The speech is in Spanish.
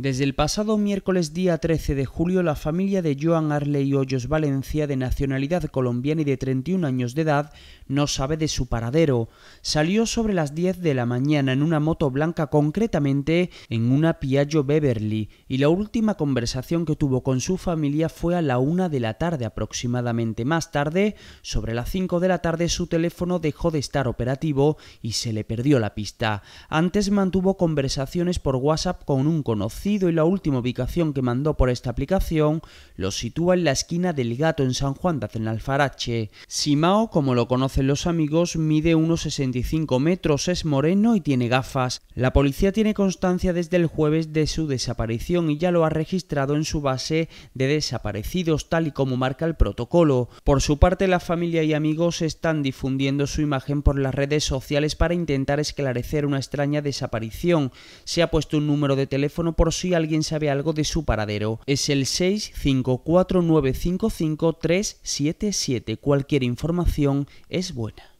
Desde el pasado miércoles día 13 de julio, la familia de Joan Arley Hoyos Valencia, de nacionalidad colombiana y de 31 años de edad, no sabe de su paradero. Salió sobre las 10 de la mañana en una moto blanca, concretamente en una Piaggio Beverly, y la última conversación que tuvo con su familia fue a la 1 de la tarde aproximadamente. Más tarde, sobre las 5 de la tarde, su teléfono dejó de estar operativo y se le perdió la pista. Antes mantuvo conversaciones por WhatsApp con un conocido y la última ubicación que mandó por esta aplicación lo sitúa en la esquina del Gato en San Juan de Aznalfarache. Simao, como lo conocen los amigos, mide unos 65 metros, es moreno y tiene gafas. La policía tiene constancia desde el jueves de su desaparición y ya lo ha registrado en su base de desaparecidos tal y como marca el protocolo. Por su parte, la familia y amigos están difundiendo su imagen por las redes sociales para intentar esclarecer una extraña desaparición. Se ha puesto un número de teléfono por si alguien sabe algo de su paradero. Es el 654955377. Cualquier información es buena.